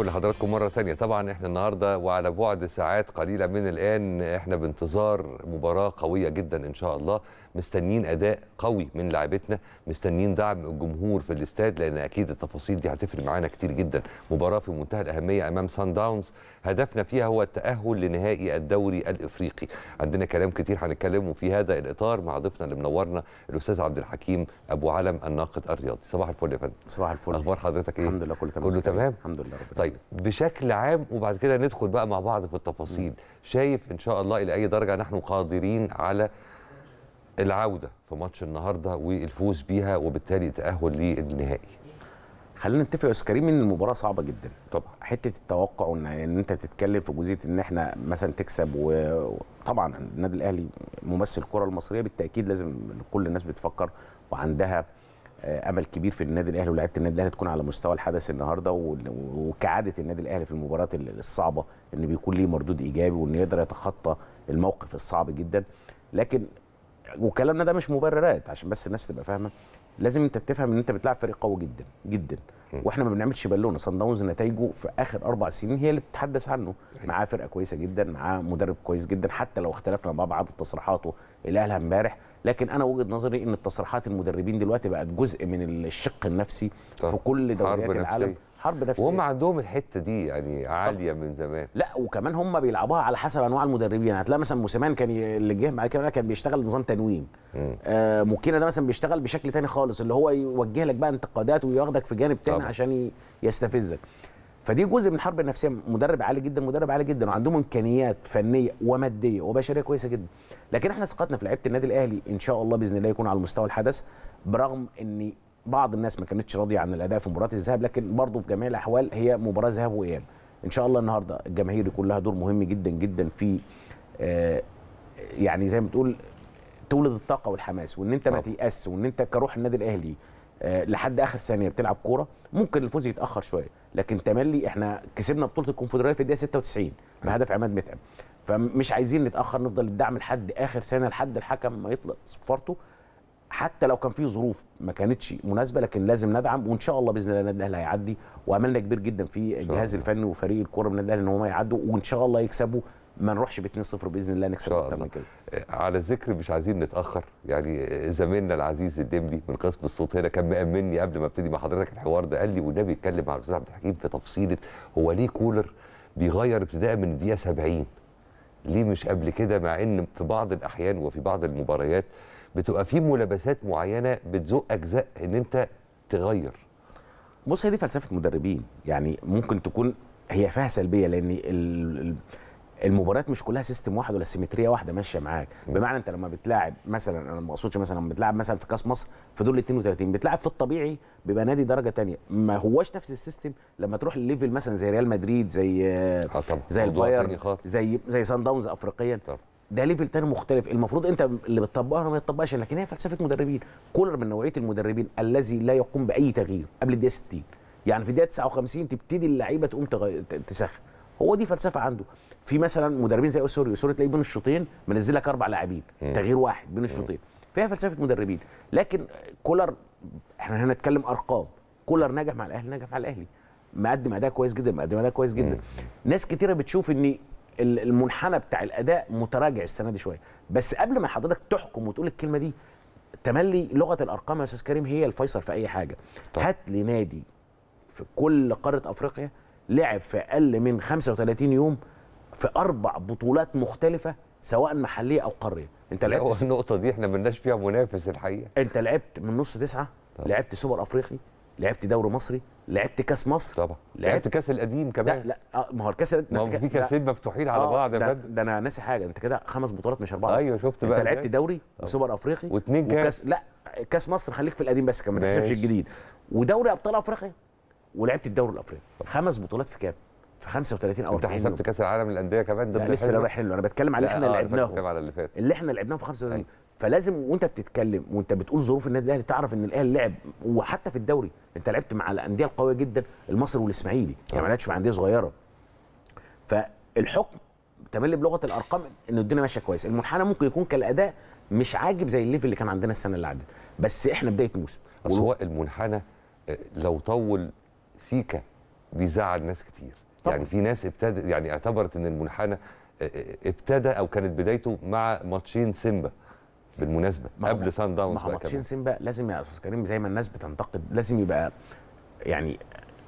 بكم لحضراتكم مره ثانيه طبعا احنا النهارده وعلى بعد ساعات قليله من الان احنا بانتظار مباراه قويه جدا ان شاء الله مستنيين اداء قوي من لاعبتنا مستنيين دعم الجمهور في الاستاد لان اكيد التفاصيل دي هتفرق معانا كتير جدا مباراه في منتهى الاهميه امام سان داونز هدفنا فيها هو التاهل لنهائي الدوري الافريقي عندنا كلام كتير هنتكلمه في هذا الاطار مع ضيفنا اللي منورنا الاستاذ عبد الحكيم ابو علم الناقد الرياضي صباح الفل يا فندم صباح الفل اخبار حضرتك ايه الحمد لله كله تمام كله تمام الحمد لله رب طيب بشكل عام وبعد كده ندخل بقى مع بعض في التفاصيل م. شايف ان شاء الله الى اي درجه نحن قادرين على العوده في ماتش النهارده والفوز بيها وبالتالي تاهل للنهائي خلينا نتفق يا استاذ كريم ان المباراه صعبه جدا طبعا حته التوقع وان ان انت تتكلم في جزئيه ان احنا مثلا تكسب وطبعا النادي الاهلي ممثل الكره المصريه بالتاكيد لازم كل الناس بتفكر وعندها آه، امل كبير في النادي الاهلي ولاعيبه النادي الاهلي تكون على مستوى الحدث النهارده وكعاده النادي الاهلي في المباريات الصعبه ان بيكون ليه مردود ايجابي وان يقدر يتخطى الموقف الصعب جدا لكن وكلامنا ده مش مبررات عشان بس الناس تبقى فاهمه لازم انت تفهم ان انت بتلعب فريق قوي جدا جدا واحنا ما بنعملش بالونه صن داونز نتائجه في اخر اربع سنين هي اللي بتتحدث عنه أيوة. معاه فرقه كويسه جدا معاه مدرب كويس جدا حتى لو اختلفنا مع بعض تصريحاته اللي قالها امبارح لكن انا وجهه نظري ان التصريحات المدربين دلوقتي بقت جزء من الشق النفسي في كل دوريات العالم نفسي. حرب نفسيه وهم عندهم الحته دي يعني عاليه من زمان لا وكمان هم بيلعبوها على حسب انواع المدربين يعني هتلاقي مثلا موسيمان كان اللي جه بعد كده كان بيشتغل نظام تنويم آه ممكن ده مثلا بيشتغل بشكل تاني خالص اللي هو يوجه لك بقى انتقادات وياخدك في جانب تاني طبعا. عشان يستفزك فدي جزء من الحرب النفسيه مدرب عالي جدا مدرب عالي جدا وعندهم امكانيات فنيه وماديه وبشريه كويسه جدا لكن احنا ثقتنا في لعيبه النادي الاهلي ان شاء الله باذن الله يكون على المستوى الحدث برغم ان بعض الناس ما كانتش راضيه عن الاداء في مباراه الذهاب لكن برضه في جميع الاحوال هي مباراه ذهاب واياب ان شاء الله النهارده الجماهير يكون لها دور مهم جدا جدا في آه، يعني زي ما بتقول تولد الطاقه والحماس وان انت ما تيأس وان انت كروح النادي الاهلي آه، لحد اخر ثانيه بتلعب كوره ممكن الفوز يتاخر شويه لكن تملي احنا كسبنا بطوله الكونفدراليه في الدقيقه 96 بهدف عماد متعب فمش عايزين نتاخر نفضل الدعم لحد اخر ثانيه لحد الحكم ما يطلق صفارته حتى لو كان في ظروف ما كانتش مناسبه لكن لازم ندعم وان شاء الله باذن الله النادي الاهلي هيعدي واملنا كبير جدا في الجهاز الفني وفريق الكوره من النادي الاهلي ان هم يعدوا وان شاء الله يكسبوا ما نروحش ب 2-0 باذن الله نكسب اكتر من كده آه، على ذكر مش عايزين نتاخر يعني آه، زميلنا العزيز الدمبي من قسم الصوت هنا كان مامني قبل ما ابتدي مع حضرتك الحوار ده قال لي والنبي يتكلم مع الاستاذ عبد الحكيم في تفصيله هو ليه كولر بيغير ابتداء من الدقيقه 70 ليه مش قبل كده مع ان في بعض الاحيان وفي بعض المباريات بتبقى في ملابسات معينه بتزق اجزاء ان انت تغير بص هي دي فلسفه مدربين يعني ممكن تكون هي فيها سلبيه لان المباريات مش كلها سيستم واحد ولا سيمتريه واحده ماشيه معاك بمعنى انت لما بتلاعب مثلا انا ما اقصدش مثلا لما بتلاعب مثلا في كاس مصر في دور ال 32 بتلاعب في الطبيعي بيبقى نادي درجه ثانيه ما هوش نفس السيستم لما تروح الليفل مثلا زي ريال مدريد زي آه زي البايرن زي زي سان داونز افريقيا طبعا. ده ليفل تاني مختلف المفروض انت اللي بتطبقها ما تطبقهاش لكن هي فلسفه مدربين كولر من نوعيه المدربين الذي لا يقوم باي تغيير قبل الدقيقه 60 يعني في الدقيقه 59 تبتدي اللعيبه تقوم تسخن هو دي فلسفه عنده في مثلا مدربين زي اسوري اسوري تلاقيه بين الشوطين منزل لك اربع لاعبين تغيير واحد بين الشوطين فيها فلسفه مدربين لكن كولر احنا هنتكلم ارقام كولر نجح مع الاهلي نجح مع الاهلي مقدم اداء كويس جدا مقدم اداء كويس جدا ناس كتيره بتشوف ان المنحنى بتاع الاداء متراجع السنه دي شويه بس قبل ما حضرتك تحكم وتقول الكلمه دي تملي لغه الارقام يا استاذ كريم هي الفيصل في اي حاجه طيب. هات لي نادي في كل قاره افريقيا لعب في اقل من 35 يوم في اربع بطولات مختلفه سواء محليه او قاريه انت لعبت النقطه دي احنا ما فيها منافس الحقيقه انت لعبت من نص تسعه طيب. لعبت سوبر افريقي لعبت دوري مصري لعبت كاس مصر طبعا لعبت كاس القديم كمان لا لا آه، ما هو الكاس ما هو في كاسين مفتوحين على آه بعض يا ده, ده انا ناسي حاجه انت كده خمس بطولات مش اربعه ايوه شفت بقى انت لعبت دوري آه. وسوبر افريقي واثنين كاس لا كاس مصر خليك في القديم بس كمان ما تكسبش الجديد ودوري ابطال افريقيا ولعبت الدوري الافريقي خمس بطولات في كام؟ في 35 او 40 انت حسبت كاس العالم للانديه كمان ده لسه رايح حلو انا بتكلم على اللي احنا آه، لعبناه اللي احنا لعبناه في 35 فلازم وانت بتتكلم وانت بتقول ظروف النادي الاهلي تعرف ان الاهلي لعب وحتى في الدوري انت لعبت مع الانديه القويه جدا المصري والاسماعيلي يعني آه. ما لعبتش مع انديه صغيره فالحكم تملي بلغه الارقام ان الدنيا ماشيه كويس المنحنى ممكن يكون كالاداء مش عاجب زي الليفل اللي كان عندنا السنه اللي عدت بس احنا بدايه موسم اصل هو المنحنى آه، لو طول سيكا بيزعل ناس كتير طبعا. يعني في ناس ابتدى يعني اعتبرت ان المنحنى آه، ابتدى او كانت بدايته مع ماتشين سيمبا بالمناسبه قبل سان داونز ما كمان ماتشين سيمبا لازم يا استاذ كريم زي ما الناس بتنتقد لازم يبقى يعني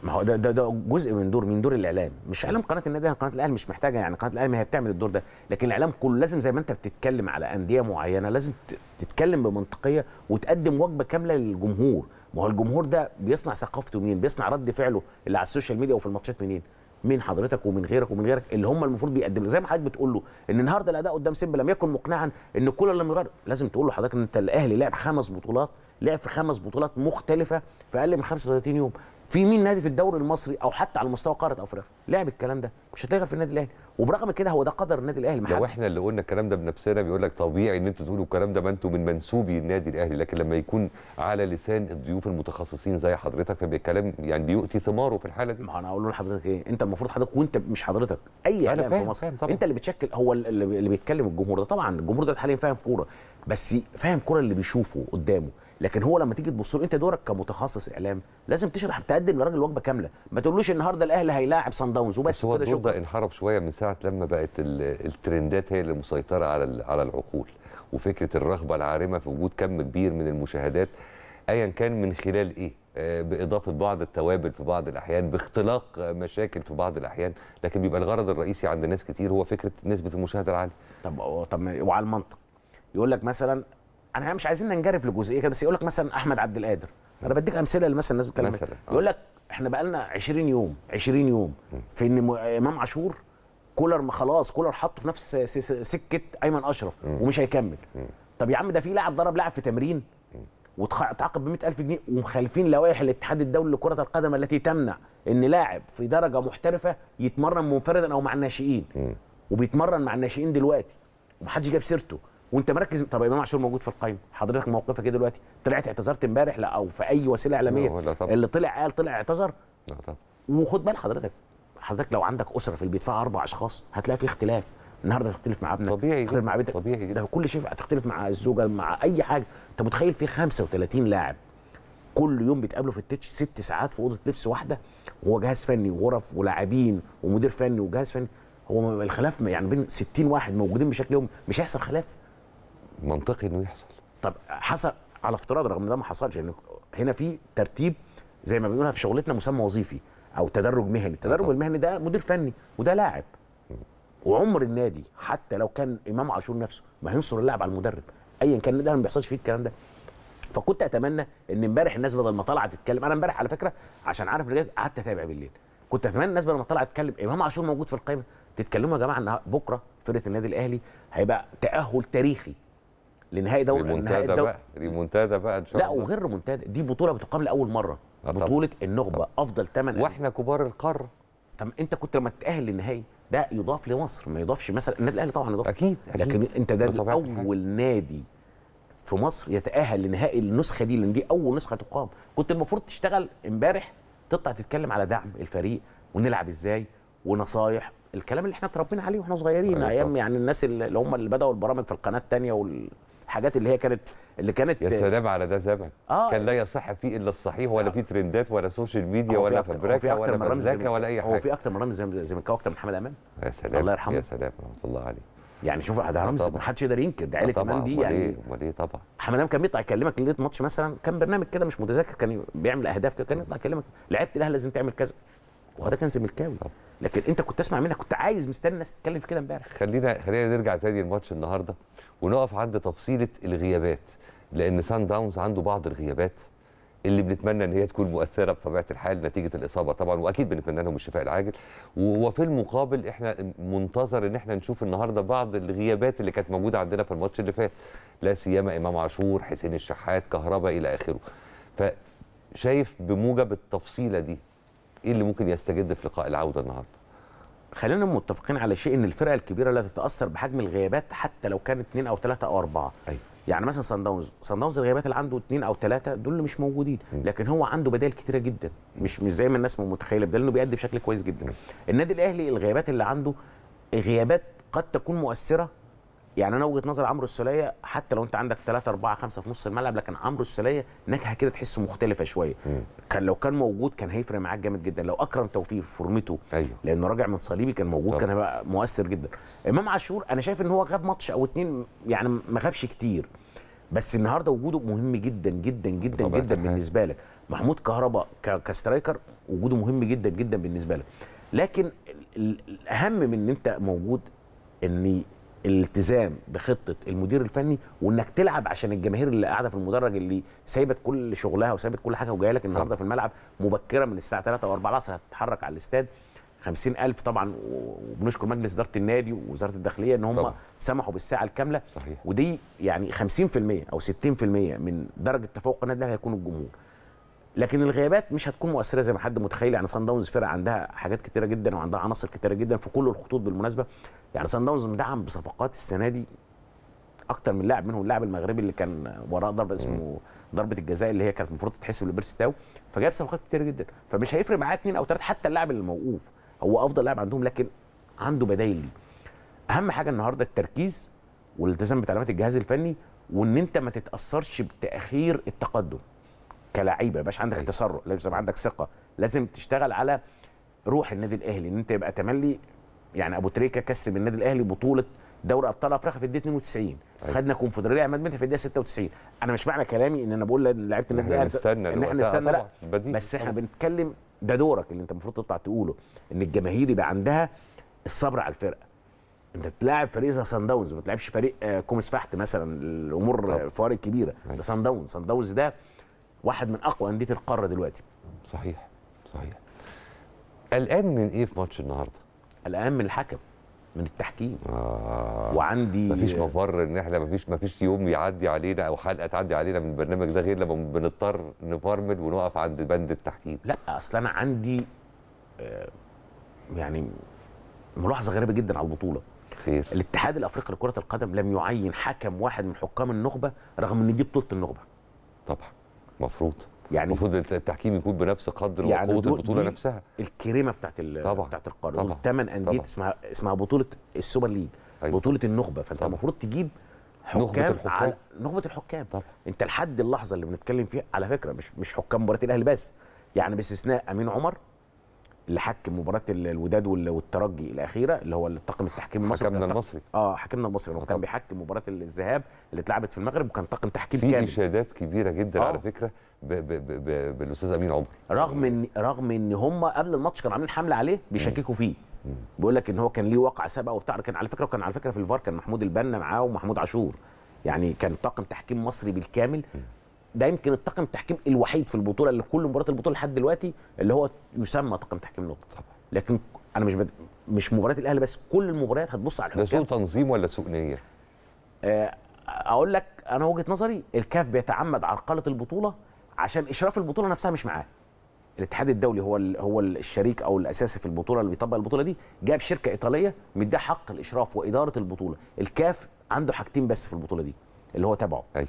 ما هو ده, ده ده جزء من دور من دور الاعلام مش اعلام قناه النادي يعني قناه الاهلي مش محتاجه يعني قناه الاهلي هي بتعمل الدور ده لكن الاعلام كله لازم زي ما انت بتتكلم على انديه معينه لازم تتكلم بمنطقيه وتقدم وجبه كامله للجمهور ما هو الجمهور ده بيصنع ثقافته منين بيصنع رد فعله اللي على السوشيال ميديا وفي الماتشات منين من حضرتك ومن غيرك ومن غيرك اللي هم المفروض بيقدموا زي ما حضرتك بتقول له ان النهارده الاداء قدام سيمبا لم يكن مقنعا ان الكولر لم يغير لازم تقول له حضرتك ان انت الاهلي لعب خمس بطولات لعب في خمس بطولات مختلفه في اقل من 35 يوم في مين نادي في الدوري المصري او حتى على مستوى قاره افريقيا لعب الكلام ده مش هتلاقي في النادي الاهلي وبرغم كده هو ده قدر النادي الاهلي محمد لو احنا اللي قلنا الكلام ده بنفسنا بيقول لك طبيعي ان انتوا تقولوا الكلام ده ما انتوا من منسوبي النادي الاهلي لكن لما يكون على لسان الضيوف المتخصصين زي حضرتك فبالكلام يعني بيؤتي ثماره في الحاله دي ما انا اقول لحضرتك ايه انت المفروض حضرتك وانت مش حضرتك اي كلام في مصر طبعًا. انت اللي بتشكل هو اللي بيتكلم الجمهور ده طبعا الجمهور ده حاليا فاهم كوره بس فاهم كوره اللي بيشوفه قدامه لكن هو لما تيجي تبص له انت دورك كمتخصص اعلام لازم تشرح تقدم للراجل وجبه كامله ما تقولوش النهارده الاهلي هيلاعب صن داونز وبس هو الدور ده انحرف شويه من ساعه لما بقت الترندات هي اللي مسيطره على على العقول وفكره الرغبه العارمه في وجود كم كبير من المشاهدات ايا كان من خلال ايه آه، باضافه بعض التوابل في بعض الاحيان باختلاق مشاكل في بعض الاحيان لكن بيبقى الغرض الرئيسي عند ناس كتير هو فكره نسبه المشاهده العاليه طب طب وعلى المنطق يقول لك مثلا انا مش عايزين ننجرف لجزئيه كده بس يقول لك مثلا احمد عبد القادر انا بديك امثله اللي مثلا الناس بتتكلم آه. يقول لك احنا بقى لنا 20 يوم 20 يوم في ان امام عاشور كولر ما خلاص كولر حطه في نفس سكه ايمن اشرف ومش هيكمل طب يا عم ده في لاعب ضرب لاعب في تمرين وتعاقب ب 100000 جنيه ومخالفين لوائح الاتحاد الدولي لكره القدم التي تمنع ان لاعب في درجه محترفه يتمرن منفردا او مع الناشئين وبيتمرن مع الناشئين دلوقتي ومحدش جاب سيرته وانت مركز طب امام عاشور موجود في القايمه حضرتك موقفك ايه دلوقتي طلعت اعتذرت امبارح لا او في اي وسيله اعلاميه اللي طلع قال طلع اعتذر لا طبعا وخد بال حضرتك حضرتك لو عندك اسره في البيت فيها اربع اشخاص هتلاقي في اختلاف النهارده تختلف مع ابنك طبيعي تختلف مع بنتك طبيعي جدا. ده كل شيء هتختلف مع الزوجه مع اي حاجه انت متخيل في 35 لاعب كل يوم بيتقابلوا في التتش ست ساعات في اوضه لبس واحده وهو جهاز فني وغرف ولاعبين ومدير فني وجهاز فني هو الخلاف يعني بين 60 واحد موجودين بشكل يوم مش هيحصل خلاف منطقي انه يحصل طب حصل على افتراض رغم ده ما حصلش يعني هنا في ترتيب زي ما بنقولها في شغلتنا مسمى وظيفي او تدرج مهني التدرج المهني ده مدير فني وده لاعب وعمر النادي حتى لو كان امام عاشور نفسه ما هينصر اللاعب على المدرب ايا كان ده ما بيحصلش فيه الكلام ده فكنت اتمنى ان امبارح الناس بدل ما طالعه تتكلم انا امبارح على فكره عشان عارف رجعت قعدت اتابع بالليل كنت اتمنى الناس بدل ما طالعه تتكلم امام عاشور موجود في القائمه تتكلموا يا جماعه ان بكره فرقه النادي الاهلي هيبقى تاهل تاريخي لنهائي دوري ريمونتادا الدوري بقى ريمونتادا بقى ان شاء الله لا وغير ريمونتادا دي بطوله بتقام لاول مره آه، بطوله النخبه افضل ثمن واحنا كبار القاره طب انت كنت لما تتاهل للنهائي ده يضاف لمصر ما يضافش مثلا النادي الاهلي طبعا يضاف اكيد اكيد لكن انت ده اول نادي في مصر يتاهل لنهائي النسخه دي لان دي اول نسخه تقام كنت المفروض تشتغل امبارح تطلع تتكلم على دعم الفريق ونلعب ازاي ونصايح الكلام اللي احنا اتربينا عليه واحنا صغيرين ايام يعني الناس اللي هم اللي بداوا البرامج في القناه الثانيه وال الحاجات اللي هي كانت اللي كانت يا سلام على ده زمن آه كان لا يصح فيه الا الصحيح ولا آه. ترندات ولا سوشيال ميديا ولا فبركه ولا مزلكه ولا اي حاجه هو في اكتر من رامز زملكاوي اكتر من حمد امام يا سلام الله يرحمه يا سلام رحمه الله عليه يعني شوف ده آه، رمز ما حدش يقدر ينكر ده عيله آه، امام دي يعني إيه؟ امال ايه طبعا حمد امام كان بيطلع يكلمك ليله ماتش مثلا كان برنامج كده مش متذكر كان بيعمل اهداف كده كان يطلع يكلمك لعيبه الاهلي لازم تعمل كذا ده كان زملكاوي لكن انت كنت تسمع منها كنت عايز مستني الناس تتكلم في كده امبارح خلينا خلينا نرجع تاني الماتش النهارده ونقف عند تفصيله الغيابات لان سان داونز عنده بعض الغيابات اللي بنتمنى ان هي تكون مؤثره بطبيعه الحال نتيجه الاصابه طبعا واكيد بنتمنى لهم الشفاء العاجل وفي المقابل احنا منتظر ان احنا نشوف النهارده بعض الغيابات اللي كانت موجوده عندنا في الماتش اللي فات لا سيما امام عاشور حسين الشحات كهربا الى اخره فشايف بموجب التفصيله دي ايه اللي ممكن يستجد في لقاء العوده النهارده؟ خلينا متفقين على شيء ان الفرقه الكبيره لا تتاثر بحجم الغيابات حتى لو كان اثنين او ثلاثه او اربعه. أيوة. يعني مثلا صن داونز صن داونز الغيابات اللي عنده اثنين او ثلاثه دول مش موجودين لكن هو عنده بدائل كتيره جدا مش مش زي ما الناس متخيله بدل انه بيأدي بشكل كويس جدا النادي الاهلي الغيابات اللي عنده غيابات قد تكون مؤثره يعني انا وجهه نظر عمرو السوليه حتى لو انت عندك 3 4 5 في نص الملعب لكن عمرو السوليه نكهه كده تحسه مختلفه شويه كان لو كان موجود كان هيفرق معاك جامد جدا لو اكرم توفيق في فورمته أيوه. لانه راجع من صليبي كان موجود طبعا. كان هيبقى مؤثر جدا امام عاشور انا شايف ان هو غاب ماتش او اتنين يعني ما غابش كتير بس النهارده وجوده مهم جدا جدا جدا جدا بالنسبه لك محمود كهربا كسترايكر وجوده مهم جدا جدا بالنسبه لك لكن الاهم من ان انت موجود ان الالتزام بخطه المدير الفني وانك تلعب عشان الجماهير اللي قاعده في المدرج اللي سايبه كل شغلها وسايبه كل حاجه وجايه لك النهارده في الملعب مبكره من الساعه 3 او 4 العصر هتتحرك على الاستاد 50000 طبعا وبنشكر مجلس اداره النادي ووزاره الداخليه ان هم سمحوا بالساعه الكامله صحيح. ودي يعني 50% او 60% من درجه تفوق النادي هيكون الجمهور لكن الغيابات مش هتكون مؤثره زي ما حد متخيل يعني سان داونز فرقه عندها حاجات كتيره جدا وعندها عناصر كتيره جدا في كل الخطوط بالمناسبه يعني سان داونز مدعم بصفقات السنه دي اكتر من لاعب منهم اللاعب المغربي اللي كان وراه ضربه اسمه ضربه الجزاء اللي هي كانت المفروض تتحسب تاو فجاب صفقات كتيره جدا فمش هيفرق معاه اثنين او ثلاثه حتى اللاعب الموقوف هو افضل لاعب عندهم لكن عنده بدايل اهم حاجه النهارده التركيز والالتزام بتعليمات الجهاز الفني وان انت ما تتاثرش بتاخير التقدم كلعيبه ما يبقاش عندك أيوة. تسرع لازم عندك ثقه لازم تشتغل على روح النادي الاهلي ان انت يبقى تملي يعني ابو تريكه كسب النادي الاهلي بطوله دوري ابطال افريقيا في الدقيقه 92 أيوة. خدنا كونفدراليه عماد متعب في الدقيقه 96 انا مش معنى كلامي ان انا بقول لعيبه النادي الاهلي نستنى ان احنا نستنى لا بديل. بس احنا بنتكلم ده دورك اللي انت المفروض تطلع تقوله ان الجماهير يبقى عندها الصبر على الفرقه انت بتلاعب فريق زي سان داونز ما بتلعبش فريق آه، كومس فحت مثلا الامور الفوارق الكبيره أيوة. ده سان داونز سان داونز ده واحد من اقوى انديه القاره دلوقتي صحيح صحيح الان من ايه في ماتش النهارده الان من الحكم من التحكيم آه وعندي مفيش مبرر ان احنا مفيش مفيش يوم يعدي علينا او حلقه تعدي علينا من البرنامج ده غير لما بنضطر نفرمل ونقف عند بند التحكيم لا اصل انا عندي آه، يعني ملاحظه غريبه جدا على البطوله خير الاتحاد الافريقي لكره القدم لم يعين حكم واحد من حكام النخبه رغم ان دي بطوله النخبه طبعا مفروض يعني المفروض التحكيم يكون بنفس قدر يعني وقوه البطوله نفسها الكريمه بتاعت طبعا بتاعت القاره طبعا والثمان انديه اسمها اسمها بطوله السوبر ليج أيوة. بطوله النخبه فانت المفروض تجيب حكام نخبه الحكام على نخبه الحكام طبعا انت لحد اللحظه اللي بنتكلم فيها على فكره مش مش حكام مباراه الاهلي بس يعني باستثناء امين عمر اللي حكم مباراه الوداد والترجي الاخيره اللي هو الطاقم التحكيم المصري حكمنا المصري اه حكمنا المصري هو كان بيحكم مباراه الذهاب اللي اتلعبت في المغرب وكان طاقم تحكيم كامل في اشادات كبيره جدا آه. على فكره بالاستاذ امين عمر رغم ان رغم ان هم قبل الماتش كانوا عاملين حمله عليه بيشككوا فيه بيقول لك ان هو كان ليه وقع سابقه وبتاع كان على فكره وكان على فكره في الفار كان محمود البنا معاه ومحمود عاشور يعني كان طاقم تحكيم مصري بالكامل ده يمكن الطاقم التحكيم الوحيد في البطوله اللي كل مباراه البطوله لحد دلوقتي اللي هو يسمى طاقم تحكيم نقطه طبعا لكن انا مش بد... مش مباريات الاهلي بس كل المباريات هتبص على الحكام ده سوء تنظيم ولا سوء نيه؟ آه، اقول لك انا وجهه نظري الكاف بيتعمد عرقله البطوله عشان اشراف البطوله نفسها مش معاه الاتحاد الدولي هو هو الشريك او الاساسي في البطوله اللي بيطبق البطوله دي جاب شركه ايطاليه مديها حق الاشراف واداره البطوله الكاف عنده حاجتين بس في البطوله دي اللي هو تبعه ايوه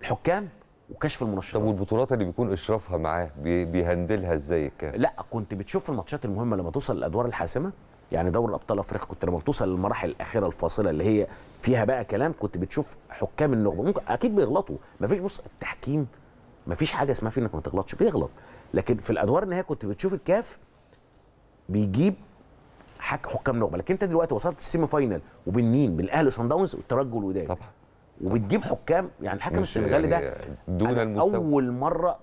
الحكام وكشف المنشطات طب والبطولات اللي بيكون اشرافها معاه بيهندلها ازاي الكابتن؟ لا كنت بتشوف الماتشات المهمه لما توصل للادوار الحاسمه يعني دوري ابطال افريقيا كنت لما بتوصل للمراحل الاخيره الفاصله اللي هي فيها بقى كلام كنت بتشوف حكام النخبه ممكن اكيد بيغلطوا مفيش بص التحكيم مفيش حاجه اسمها فيه انك ما تغلطش بيغلط لكن في الادوار النهائيه كنت بتشوف الكاف بيجيب حكام نخبه لكن انت دلوقتي وصلت السيمي فاينل وبين مين؟ بالاهلي وصن داونز والترجي والوداد طبعا وبتجيب حكام يعني الحكم السنغالي يعني ده دون المستوى اول مره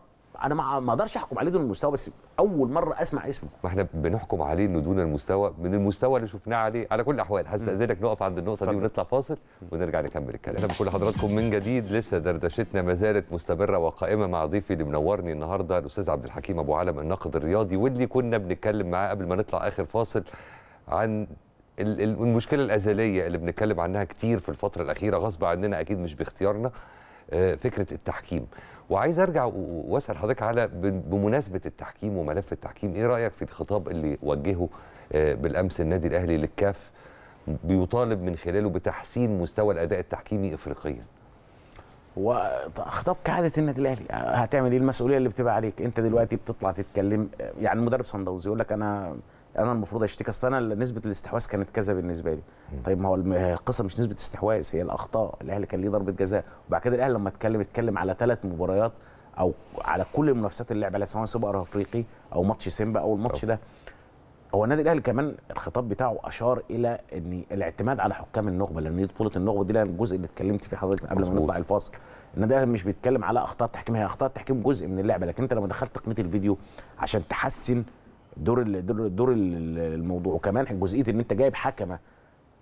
انا ما اقدرش احكم عليه دون المستوى بس اول مره اسمع اسمه ما احنا بنحكم عليه انه دون المستوى من المستوى اللي شفناه عليه على كل الاحوال هستاذنك نقف عند النقطه دي ونطلع فاصل ونرجع نكمل الكلام اهلا بكل حضراتكم من جديد لسه دردشتنا ما زالت مستمره وقائمه مع ضيفي اللي منورني النهارده الاستاذ عبد الحكيم ابو علم الناقد الرياضي واللي كنا بنتكلم معاه قبل ما نطلع اخر فاصل عن المشكله الازليه اللي بنتكلم عنها كتير في الفتره الاخيره غصب عننا اكيد مش باختيارنا آه، فكره التحكيم وعايز ارجع واسال حضرتك على بمناسبه التحكيم وملف التحكيم ايه رايك في الخطاب اللي وجهه آه، بالامس النادي الاهلي للكاف بيطالب من خلاله بتحسين مستوى الاداء التحكيمي افريقيا وخطاب كعاده النادي الاهلي هتعمل ايه المسؤوليه اللي بتبقى عليك انت دلوقتي بتطلع تتكلم آه، يعني مدرب صن داونز يقول لك انا انا المفروض اشتكي اصل انا نسبه الاستحواذ كانت كذا بالنسبه لي طيب ما هو القصه مش نسبه استحواذ هي الاخطاء الاهلي كان ليه ضربه جزاء وبعد كده الاهلي لما اتكلم اتكلم على ثلاث مباريات او على كل المنافسات اللي لعبها سواء سوبر افريقي او ماتش سيمبا او الماتش ده هو النادي الاهلي كمان الخطاب بتاعه اشار الى ان الاعتماد على حكام النخبه لان دي بطوله النخبه دي الجزء اللي اتكلمت فيه حضرتك قبل ما نطلع الفاصل النادي الاهلي مش بيتكلم على اخطاء تحكيم هي اخطاء تحكيم جزء من اللعبه لكن انت لما دخلت تقنيه الفيديو عشان تحسن دور دور دور الموضوع وكمان جزئيه ان انت جايب حكمه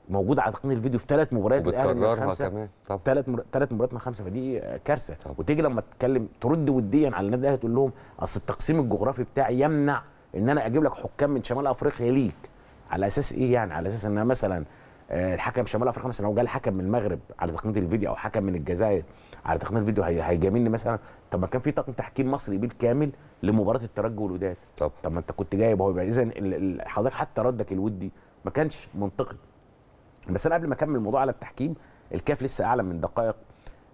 موجود على تقنيه الفيديو في ثلاث مباريات الاهلي من خمسه كمان ثلاث ثلاث مباريات من خمسه فدي كارثه طب. وتيجي لما تتكلم ترد وديا على النادي الاهلي تقول لهم اصل التقسيم الجغرافي بتاعي يمنع ان انا اجيب لك حكام من شمال افريقيا ليك على اساس ايه يعني على اساس ان مثلا آه، الحكم شمال افريقيا مثلا لو جه الحكم من المغرب على تقنيه الفيديو او حكم من الجزائر على تقنيه الفيديو هيجاملني مثلا طب ما كان في طاقم تحكيم مصري بالكامل لمباراه الترجي والوداد طب طب ما انت كنت جايب اهو اذا حضرتك حتى ردك الودي ما كانش منطقي بس انا قبل ما اكمل الموضوع على التحكيم الكاف لسه اعلى من دقائق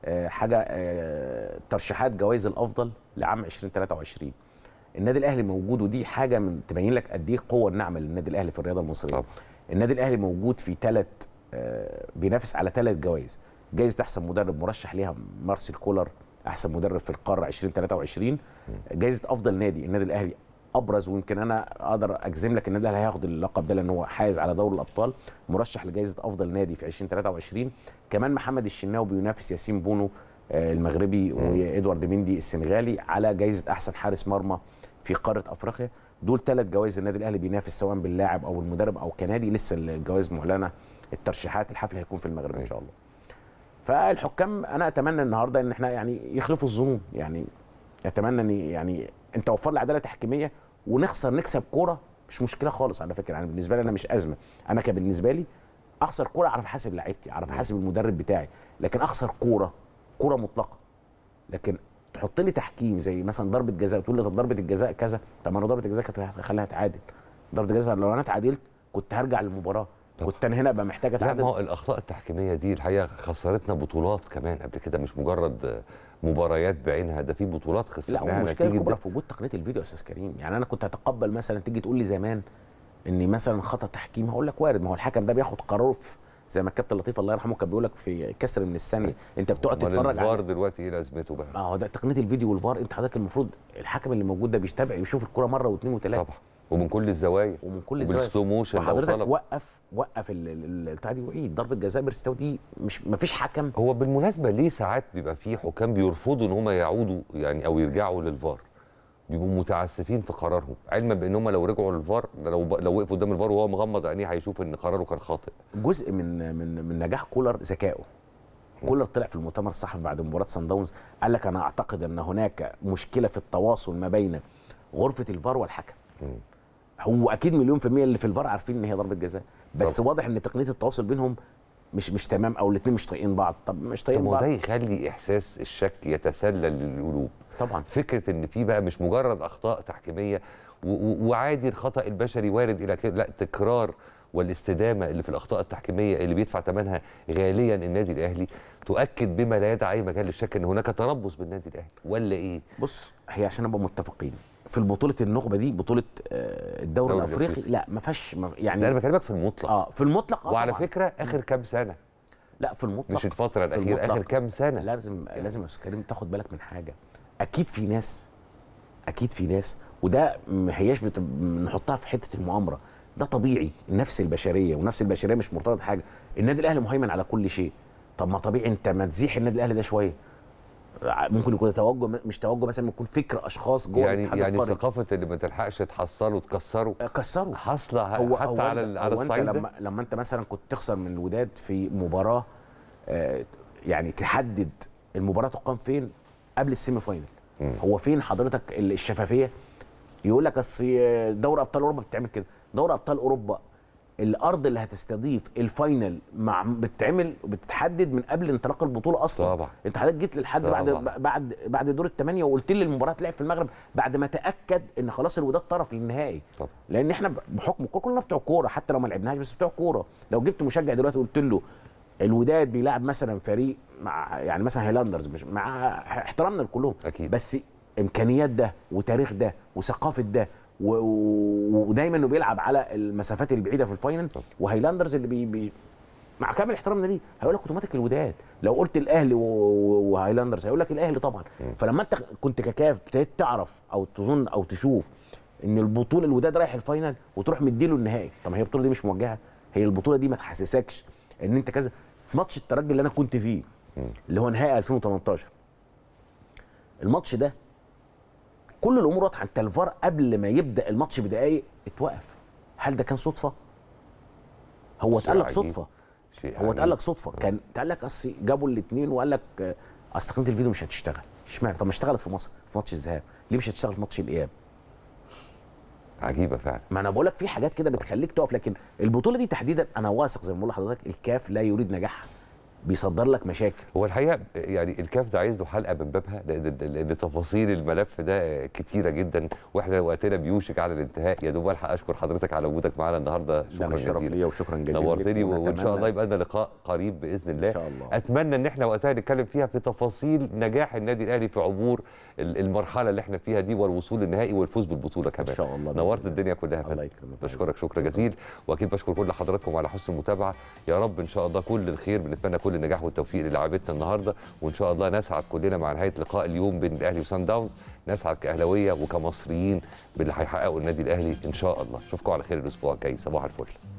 آه، حاجه آه، ترشيحات جوائز الافضل لعام 2023 النادي الاهلي موجود ودي حاجه من تبين لك قد ايه القوه الناعمه للنادي الاهلي في الرياضه المصريه النادي الاهلي موجود في ثلاث آه، بينافس على ثلاث جوائز جايزه احسن مدرب مرشح ليها مارسيل كولر احسن مدرب في القاره 2023 جايزه افضل نادي النادي الاهلي ابرز ويمكن انا اقدر اجزم لك النادي الاهلي هياخد اللقب ده لان هو حائز على دوري الابطال مرشح لجائزه افضل نادي في 2023 كمان محمد الشناوي بينافس ياسين بونو آه، المغربي وادوارد مندي السنغالي على جائزه احسن حارس مرمى في قاره افريقيا دول ثلاث جوائز النادي الاهلي بينافس سواء باللاعب او المدرب او كنادي لسه الجوائز معلنه الترشيحات الحفل هيكون في المغرب ان شاء الله فالحكام انا اتمنى النهارده ان احنا يعني يخلفوا الظنون يعني اتمنى ان يعني انت وفر لي عداله تحكيميه ونخسر نكسب كوره مش مشكله خالص على فكره يعني بالنسبه لي انا مش ازمه انا كان بالنسبه لي اخسر كوره اعرف احاسب لعيبتي اعرف احاسب المدرب بتاعي لكن اخسر كوره كوره مطلقه لكن تحط لي تحكيم زي مثلا ضربه جزاء وتقول لي طب ضربه الجزاء كذا طب ما انا ضربه الجزاء كانت هخليها تعادل ضربه الجزاء لو انا اتعادلت كنت هرجع للمباراه والتاني هنا بقى محتاجه تعدل لا ما هو الاخطاء التحكيميه دي الحقيقه خسرتنا بطولات كمان قبل كده مش مجرد مباريات بعينها ده في بطولات خسرناها لا المشكله الكبرى في وجود تقنيه الفيديو يا استاذ كريم يعني انا كنت هتقبل مثلا تيجي تقول لي زمان اني مثلا خطا تحكيم هقول لك وارد ما هو الحكم ده بياخد قرار في زي ما الكابتن لطيف الله يرحمه كان بيقول لك في كسر من الثانيه أيوة. انت بتقعد تتفرج على الفار دلوقتي ايه لازمته بقى؟ ما آه، هو ده تقنيه الفيديو والفار انت حضرتك المفروض الحكم اللي موجود ده بيتابع يشوف الكوره مره واثنين وثلاثه طبعا ومن كل الزوايا ومن كل الزوايا بالسلو موشن حضرتك وقف وقف البتاع دي وعيد ضربه جزاء بيرستاو دي مش ما فيش حكم هو بالمناسبه ليه ساعات بيبقى في حكام بيرفضوا ان هم يعودوا يعني او يرجعوا للفار بيبقوا متعسفين في قرارهم علما بان هم لو رجعوا للفار لو لو وقفوا قدام الفار وهو مغمض عينيه هيشوف ان قراره كان خاطئ جزء من من من نجاح كولر ذكائه نعم. كولر طلع في المؤتمر الصحفي بعد مباراه سان داونز قال لك انا اعتقد ان هناك مشكله في التواصل ما بين غرفه الفار والحكم هو اكيد مليون في الميه اللي في الفار عارفين ان هي ضربه جزاء بس طب. واضح ان تقنيه التواصل بينهم مش مش تمام او الاثنين مش طايقين بعض طب مش طايقين بعض طب وده يخلي احساس الشك يتسلل للقلوب طبعا فكره ان في بقى مش مجرد اخطاء تحكيميه وعادي الخطا البشري وارد الى كده لا تكرار والاستدامه اللي في الاخطاء التحكيميه اللي بيدفع ثمنها غاليا النادي الاهلي تؤكد بما لا يدع اي مجال للشك ان هناك تربص بالنادي الاهلي ولا ايه؟ بص هي عشان نبقى متفقين في البطوله النخبه دي بطوله آه، الدوري الافريقي لا ما فيهاش يعني انا بكلمك في المطلق اه في المطلق آه وعلى طبعا. فكره اخر كام سنه لا في المطلق مش الفتره الاخيره اخر كام سنه لازم يعني. لازم يا استاذ كريم تاخد بالك من حاجه اكيد في ناس اكيد في ناس وده ما هياش نحطها في حته المؤامره ده طبيعي النفس البشريه ونفس البشريه مش مرتبطه بحاجه النادي الاهلي مهيمن على كل شيء طب ما طبيعي انت ما تزيح النادي الاهلي ده شويه ممكن يكون توجه مش توجه مثلا يكون فكر اشخاص جوه يعني يعني القارن. ثقافه اللي ما تلحقش تحصله وتكسره آه، كسره حاصله حتى هو على على الصعيد لما لما انت مثلا كنت تخسر من الوداد في مباراه آه، يعني تحدد المباراه تقام فين قبل السيمي فاينل هو فين حضرتك الشفافيه يقول لك اصل دوري ابطال اوروبا بتعمل كده دوري ابطال اوروبا الارض اللي هتستضيف الفاينل مع بتتعمل وبتتحدد من قبل انطلاق البطوله اصلا طبعا انت حضرتك جيت للحد بعد بعد بعد دور الثمانيه وقلت لي المباراه هتلعب في المغرب بعد ما تاكد ان خلاص الوداد طرف للنهائي طبعا لان احنا بحكم الكوره كلنا بتوع كوره حتى لو ما لعبناهاش بس بتوع كوره لو جبت مشجع دلوقتي وقلت له الوداد بيلعب مثلا فريق مع يعني مثلا هيلاندرز مش مع احترامنا لكلهم اكيد بس امكانيات ده وتاريخ ده وثقافه ده ودايما انه بيلعب على المسافات البعيده في الفاينل وهايلاندرز اللي بي, بي مع كامل احترامنا ليه هيقول لك اوتوماتيك الوداد لو قلت الاهلي وهايلاندرز هيقول لك الاهلي طبعا فلما انت كنت ككاف ابتديت تعرف او تظن او تشوف ان البطوله الوداد رايح الفاينل وتروح مديله النهائي طب ما هي البطوله دي مش موجهه هي البطوله دي ما تحسسكش ان انت كذا في ماتش الترجي اللي انا كنت فيه اللي هو نهائي 2018 الماتش ده كل الامور واضحه انت الفار قبل ما يبدا الماتش بدقائق اتوقف هل ده كان صدفه هو اتقال لك صدفه هو اتقال لك صدفه كان اتقال لك اصل جابوا الاثنين وقال لك آه، اصل قناه الفيديو مش هتشتغل اشمعنى طب ما اشتغلت في مصر في ماتش الذهاب ليه مش هتشتغل في ماتش الاياب عجيبه فعلا ما انا بقول لك في حاجات كده بتخليك تقف لكن البطوله دي تحديدا انا واثق زي ما بقول لحضرتك الكاف لا يريد نجاحها بيصدر لك مشاكل هو الحقيقه يعني الكاف ده عايز له حلقه من بابها لان لان تفاصيل الملف ده كتيره جدا واحنا وقتنا بيوشك على الانتهاء يا دوب الحق اشكر حضرتك على وجودك معانا النهارده شكرا جزيلا ليا وشكرا جزيلا نورتني وان شاء الله يبقى لنا لقاء قريب باذن الله ان شاء الله اتمنى ان احنا وقتها نتكلم فيها في تفاصيل نجاح النادي الاهلي في عبور المرحله اللي احنا فيها دي والوصول للنهائي والفوز بالبطوله كمان ان شاء الله نورت الدنيا كلها الله يكرمك بشكرك شكرا جزيلا واكيد بشكر كل حضراتكم على حسن المتابعه يا رب ان شاء الله كل الخير بنتمنى كل كل النجاح والتوفيق للاعبتنا النهارده وان شاء الله نسعد كلنا مع نهايه لقاء اليوم بين الاهلي وسان داونز نسعد كاهلاويه وكمصريين باللي هيحققه النادي الاهلي ان شاء الله اشوفكم على خير الاسبوع الجاي صباح الفل